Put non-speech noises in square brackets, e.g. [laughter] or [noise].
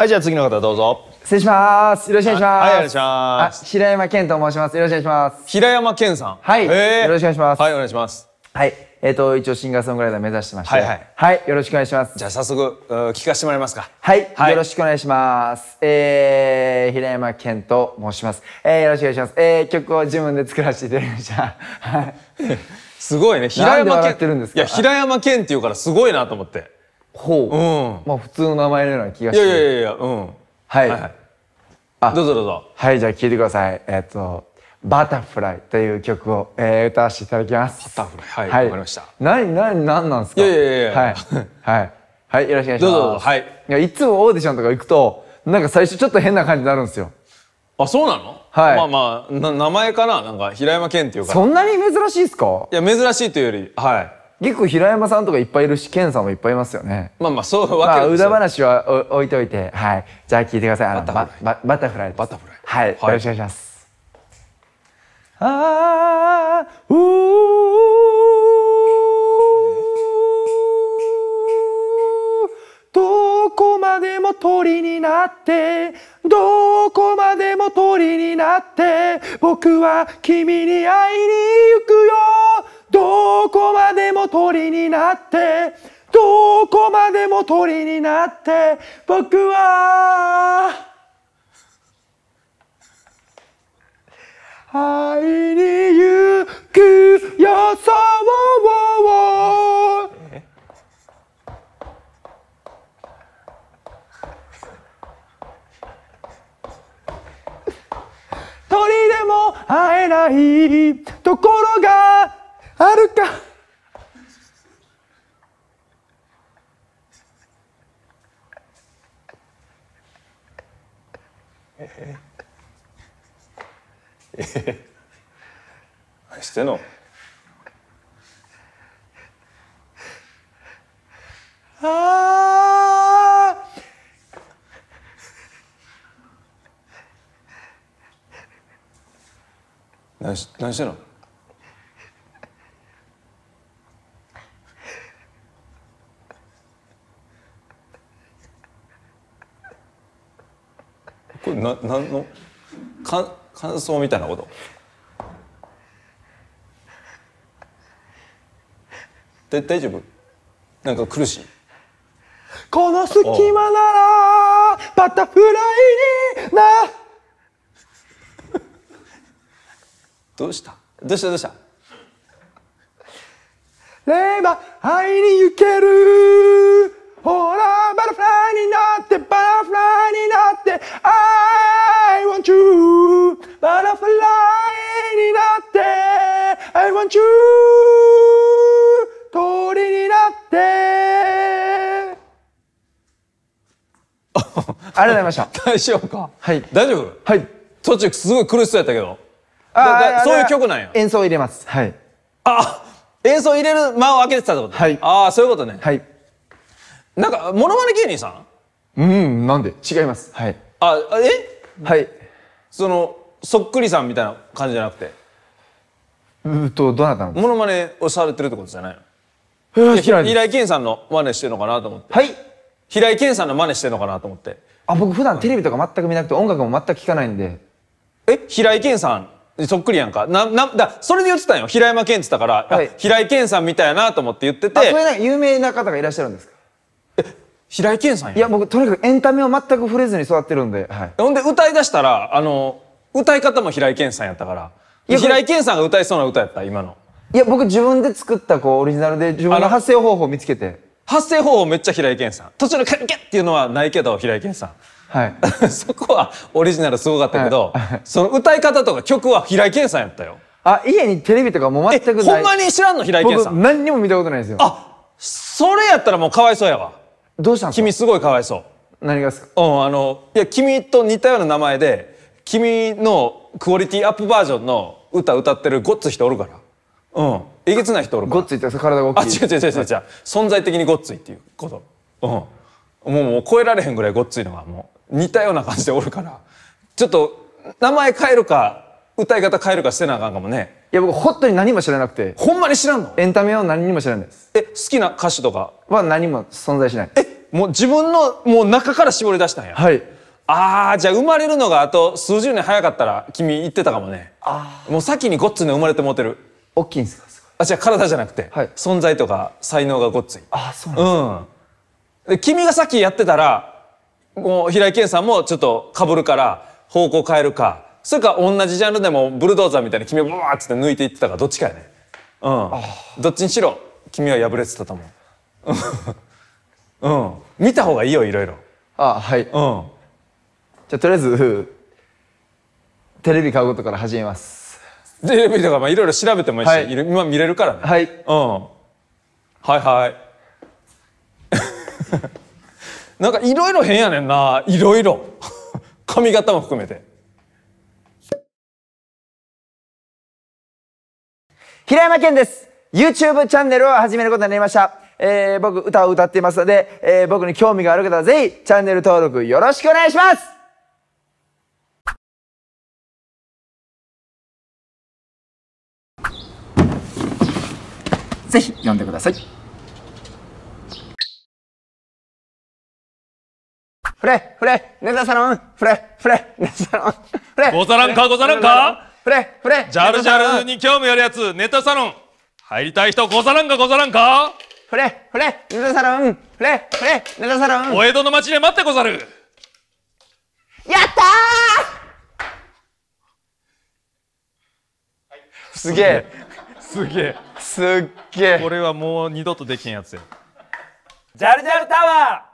はい、じゃあ次の方どうぞ。失礼します。よろしくお願いします。はい、お願いします。平山健と申します。よろしくお願いします。平山健さん。はい。よろしくお願いします。はい、お願いします。はい。えっ、ー、と、一応シンガーソングライター目指してまして。はい、はい、はい。よろしくお願いします。じゃあ早速、聞かせてもらえますか。はい。はい、よろしくお願いします。えー、平山健と申します。えー、よろしくお願いします。えー、曲を自分で作らせていただきました。はい。[laughs] すごいね。平山健。いや、平山健って言うからすごいなと思って。ほう、まあ普通の名前のような気がしていやいやいや、うんはい、はい、あどうぞどうぞはいじゃあ聞いてくださいえっ、ー、と「バタフライ」という曲を、えー、歌わせていただきますバタフライはいわ、はい、かりました何何何なんですかいやいやいやはい、はい、はい、よろしくお願いしますどうぞはいいやいつもオーディションとか行くとなんか最初ちょっと変な感じになるんですよあそうなのはいまあまあ名前かななんか平山健っていうかそんなに珍しいですかいや珍しいというよりはい結構平山さんとかいっぱいいるし健さんもいっぱいいますよねまあまあそうわけまあ、裏話は置いといてはいじゃあ聞いてくださいバタフライバタフライバタフライはい、よろしくお願いしますあーうどこまでも鳥になってどこまでも鳥になって僕は君に会いに行くよどこまでも鳥になってどこまでも鳥になって僕は愛に行くよそう鳥でも会えないところがあるかええ何してんのああ何し何してんのな何の感感想みたいなことで大丈夫なんか苦しいこの隙間ならバタフライになどうしたどうしたどうしたレバー会いに行けるほらバタフライありがとうございました。[laughs] 大丈夫かはい。大丈夫はい。途中すごい苦しそうやったけど。ああ、そういう曲なんや。演奏入れます。はい。あ、演奏入れる間を空けてたってことはい。ああ、そういうことね。はい。なんか、モノマネ芸人さんうん、なんで違います。はい。あ、えはい。その、そっくりさんみたいな感じじゃなくて。うんと、どなたのモノマネをされてるってことじゃないの平井健さんの真似してるのかなと思って。はい。平井健さんの真似してるのかなと思って。あ僕普段テレビとか全く見なくて音楽も全く聴かないんでえ平井堅さんそっくりやんかななだそれで言ってたんよ平山健って言ったから、はい、平井堅さんみたいなと思って言っててあそれなんか有名な方がいらっしゃるんですかえ平井堅さんやいや僕とにかくエンタメを全く触れずに育ってるんで、はい、ほんで歌いだしたらあの歌い方も平井堅さんやったから平井堅さんが歌いそうな歌やった今のいや僕自分で作ったこうオリジナルで自分の発声方法を見つけて発声方法めっちゃ平井堅さん途中のキャッキャッっていうのはないけど平井堅さんはい、[laughs] そこはオリジナルすごかったけど、はい、その歌い方とか曲は平井堅さんやったよあ家にテレビとかも全くないほんまに知らんの平井堅さん何にも見たことないですよあそれやったらもうかわいそうやわどうしたんす君すごいかわいそう何がすかうんあのいや君と似たような名前で君のクオリティアップバージョンの歌歌ってるごっつ人おるからうんえげつない人おるごっついって体が大きいあ違う違う違う違う、存在的にごっついっていうことうんもうもう超えられへんぐらいごっついのがもう似たような感じでおるからちょっと名前変えるか歌い方変えるかしてなあかんかもねいや僕本当に何も知らなくてほんまに知らんのエンタメは何にも知らないですえ好きな歌手とかは何も存在しないえもう自分のもう中から絞り出したんやはいああじゃあ生まれるのがあと数十年早かったら君言ってたかもねああもう先にごっついの生まれてもうてる大きいんですかあ違体じゃなくて、はい、存在とか才能がごっついあそうなんです、うん、で君がさっきやってたらもう平井堅さんもちょっとかぶるから方向変えるかそれか同じジャンルでもブルドーザーみたいに君をブワーッって抜いていってたかどっちかやねうんどっちにしろ君は破れてたと思ううん [laughs] 見た方がいいよいろいろあはいうんじゃとりあえずテレビ買うことから始めます JLP とかまあいろいろ調べてもいいし、はい、今見れるからね。はい。うん。はいはい。[laughs] なんかいろいろ変やねんな。いろいろ。髪型も含めて。平山健です。YouTube チャンネルを始めることになりました。えー、僕歌を歌っていますので、えー、僕に興味がある方はぜひチャンネル登録よろしくお願いしますぜひ読んでくださいフレフレネタサロンフレフレネタサロンフレござらんかござらんかフレフレジャルジャルに興味あるやつネタサロン入りたい人ござらんかござらんかフレフレネタサロンフレフレネタサロンお江戸の町で待ってござるやったーすげえすげえすっげえこれはもう二度とできんやつやジャルジャルタワー